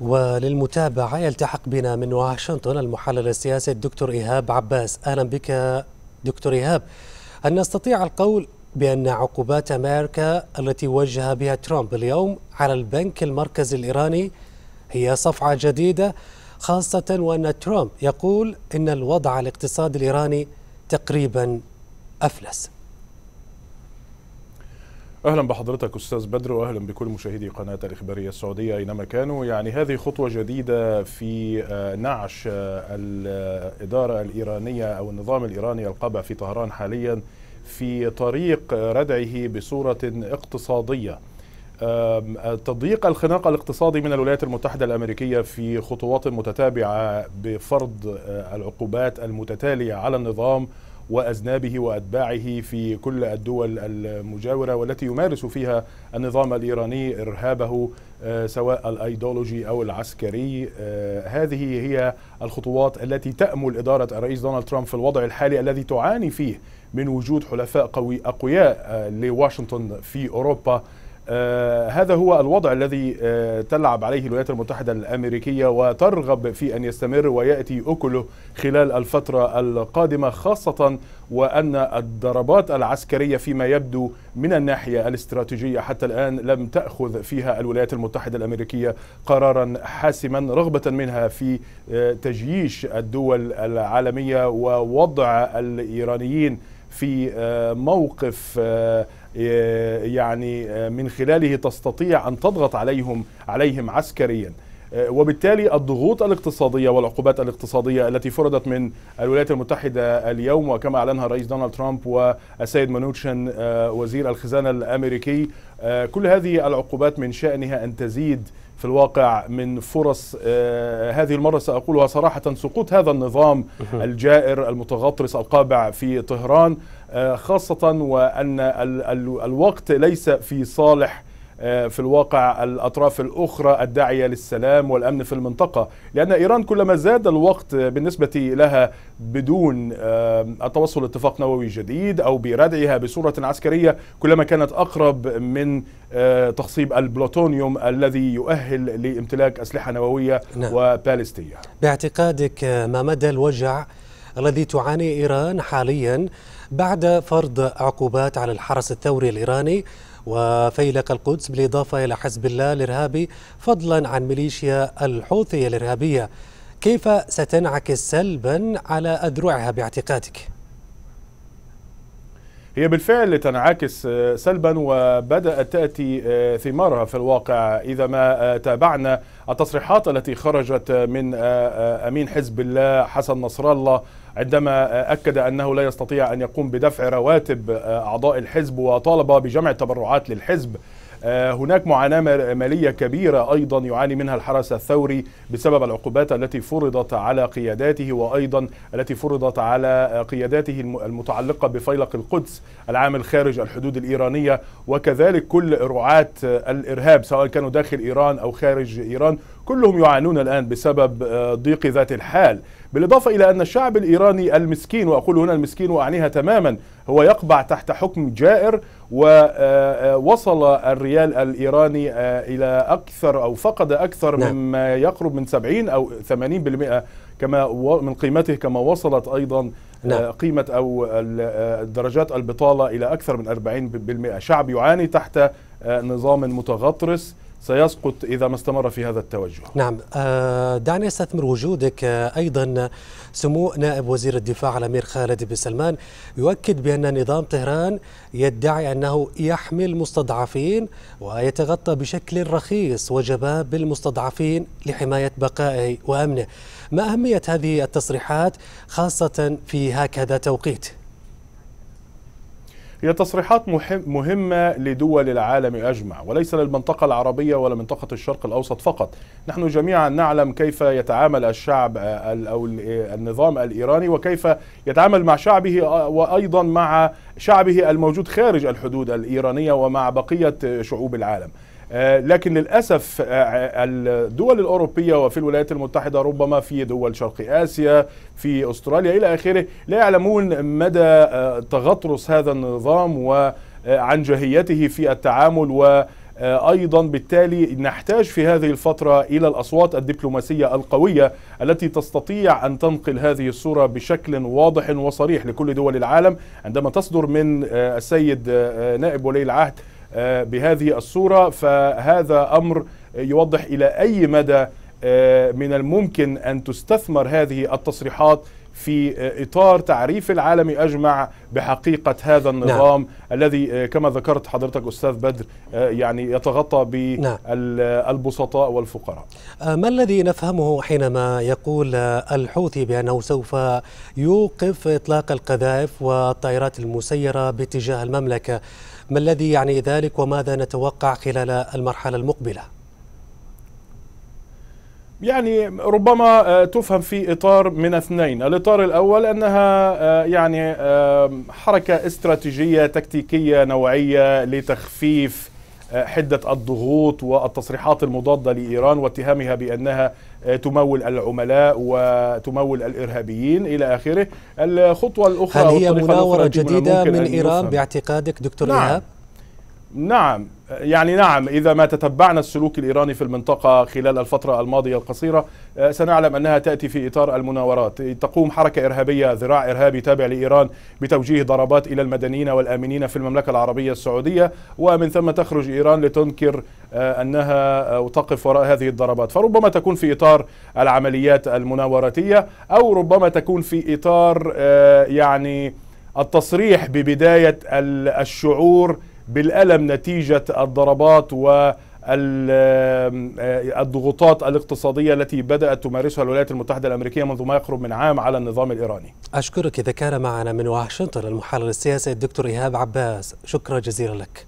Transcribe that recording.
وللمتابعة يلتحق بنا من واشنطن المحلل السياسي الدكتور إيهاب عباس أهلا بك دكتور إيهاب هل نستطيع القول بأن عقوبات أمريكا التي وجه بها ترامب اليوم على البنك المركزي الإيراني هي صفعة جديدة خاصة وأن ترامب يقول أن الوضع الاقتصادي الإيراني تقريبا أفلس اهلا بحضرتك استاذ بدر واهلا بكل مشاهدي قناه الاخباريه السعوديه اينما كانوا يعني هذه خطوه جديده في آه، نعش آه، الاداره الايرانيه او النظام الايراني القابع في طهران حاليا في طريق ردعه بصوره اقتصاديه تضييق الخناق الاقتصادي من الولايات المتحدة الأمريكية في خطوات متتابعة بفرض آه، العقوبات المتتالية على النظام وأذنابه وأتباعه في كل الدول المجاورة والتي يمارس فيها النظام الإيراني إرهابه آه، سواء الأيدولوجي او العسكري آه، هذه هي الخطوات التي تامل اداره الرئيس دونالد ترامب في الوضع الحالي الذي تعاني فيه من وجود حلفاء قوي اقوياء آه، لواشنطن في اوروبا آه، هذا هو الوضع الذي آه، تلعب عليه الولايات المتحدة الأمريكية وترغب في أن يستمر ويأتي أكله خلال الفترة القادمة خاصة وأن الضربات العسكرية فيما يبدو من الناحية الاستراتيجية حتى الآن لم تأخذ فيها الولايات المتحدة الأمريكية قرارا حاسما رغبة منها في آه، تجييش الدول العالمية ووضع الإيرانيين في موقف إيه، يعني آه، من خلاله تستطيع أن تضغط عليهم عليهم عسكريا آه، وبالتالي الضغوط الاقتصادية والعقوبات الاقتصادية التي فرضت من الولايات المتحدة اليوم وكما أعلنها الرئيس دونالد ترامب والسيد مانوتشن آه، وزير الخزانة الأمريكي كل هذه العقوبات من شأنها أن تزيد في الواقع من فرص آه، هذه المرة سأقولها صراحة سقوط هذا النظام الجائر المتغطرس القابع في طهران آه، خاصة وأن الوقت ليس في صالح آه، في الواقع الأطراف الأخرى الداعية للسلام والأمن في المنطقة لأن إيران كلما زاد الوقت بالنسبة لها بدون آه، التوصل لاتفاق نووي جديد أو بردعها بصورة عسكرية كلما كانت أقرب من آه، تخصيب البلوتونيوم الذي يؤهل لامتلاك أسلحة نووية نعم. وبالستية باعتقادك ما مدى الوجع الذي تعاني إيران حاليا بعد فرض عقوبات على الحرس الثوري الإيراني وفيلق القدس بالإضافة إلى حزب الله الإرهابي فضلا عن ميليشيا الحوثية الإرهابية كيف ستنعكس سلبا على أذرعها باعتقادك؟ هي بالفعل تنعكس آه، سلبا وبدأت تأتي آه، ثمارها في الواقع إذا ما آه، تابعنا التصريحات التي خرجت من أمين حزب الله حسن نصر الله عندما أكد أنه لا يستطيع أن يقوم بدفع رواتب أعضاء الحزب وطالب بجمع تبرعات للحزب آه، هناك معاناة مالية كبيرة أيضا يعاني منها الحرس الثوري بسبب العقوبات التي فرضت على قياداته وأيضا التي فرضت على قياداته المتعلقة بفيلق القدس العامل خارج الحدود الإيرانية وكذلك كل رعاة الإرهاب سواء كانوا داخل إيران أو خارج إيران كلهم يعانون الآن بسبب آه، ضيق ذات الحال بالإضافة إلى أن الشعب الإيراني المسكين وأقول هنا المسكين وأعنيها تماما هو يقبع تحت حكم جائر ووصل آه، آه، الريال الإيراني آه، إلى أكثر أو فقد أكثر نعم. مما يقرب من 70 أو 80% كما من قيمته كما وصلت أيضا نعم. قيمة أو درجات البطالة إلى أكثر من 40% شعب يعاني تحت نظام متغطرس سيسقط إذا ما استمر في هذا التوجه نعم آه، دعني أستثمر وجودك آه، أيضا سمو نائب وزير الدفاع الأمير خالد بن سلمان يؤكد بأن نظام طهران يدعي أنه يحمي المستضعفين ويتغطى بشكل رخيص وجباب بالمستضعفين لحماية بقائه وأمنه ما أهمية هذه التصريحات خاصة في هكذا توقيت؟ هي تصريحات مهمة لدول العالم أجمع وليس للمنطقة العربية ولا منطقة الشرق الأوسط فقط نحن جميعا نعلم كيف يتعامل الشعب أو النظام الإيراني وكيف يتعامل مع شعبه آه، وأيضا مع شعبه الموجود خارج الحدود الإيرانية ومع بقية شعوب العالم آه، لكن للأسف آه، الدول الأوروبية وفي الولايات المتحدة ربما في دول شرق آسيا في أستراليا إلى آخره لا يعلمون مدى آه، تغطرس هذا النظام وعن جهيته في التعامل و ايضا بالتالي نحتاج في هذه الفتره الى الاصوات الدبلوماسيه القويه التي تستطيع ان تنقل هذه الصوره بشكل واضح وصريح لكل دول العالم عندما تصدر من السيد نائب ولي العهد آه، بهذه الصورة فهذا أمر يوضح إلى أي مدى آه، من الممكن أن تستثمر هذه التصريحات في آه، اطار تعريف العالم اجمع بحقيقه هذا نعم. النظام نعم. الذي آه، كما ذكرت حضرتك استاذ بدر آه، يعني يتغطى بالبسطاء نعم. والفقراء. ما الذي نفهمه حينما يقول الحوثي بانه سوف يوقف اطلاق القذائف والطائرات المسيره باتجاه المملكه؟ ما الذي يعني ذلك وماذا نتوقع خلال المرحله المقبله؟ يعني ربما آه، تفهم في إطار من اثنين الإطار الأول أنها آه، يعني حركة استراتيجية تكتيكية نوعية لتخفيف آه، حدة الضغوط والتصريحات المضادة لإيران واتهامها بأنها تمول العملاء وتمول الإرهابيين إلى آخره الخطوة الأخرى هل هي مناورة جديدة من إيران باعتقادك دكتور نعم. إيهاب؟ نعم يعني نعم إذا ما تتبعنا السلوك الإيراني في المنطقة خلال الفترة الماضية القصيرة آه، سنعلم أنها تأتي في إطار المناورات تقوم حركة إرهابية ذراع إرهابي تابع لإيران بتوجيه ضربات إلى المدنيين والآمنين في المملكة العربية السعودية ومن ثم تخرج إيران لتنكر آه، أنها آه، تقف وراء هذه الضربات فربما تكون في إطار العمليات المناوراتية أو ربما تكون في إطار يعني التصريح ببداية الشعور بالألم نتيجة الضربات و آه، الضغوطات الاقتصادية التي بدأت تمارسها الولايات المتحدة الأمريكية منذ ما يقرب من عام على النظام الإيراني أشكرك إذا كان معنا من واشنطن المحلل السياسي الدكتور إيهاب عباس شكرا جزيلا لك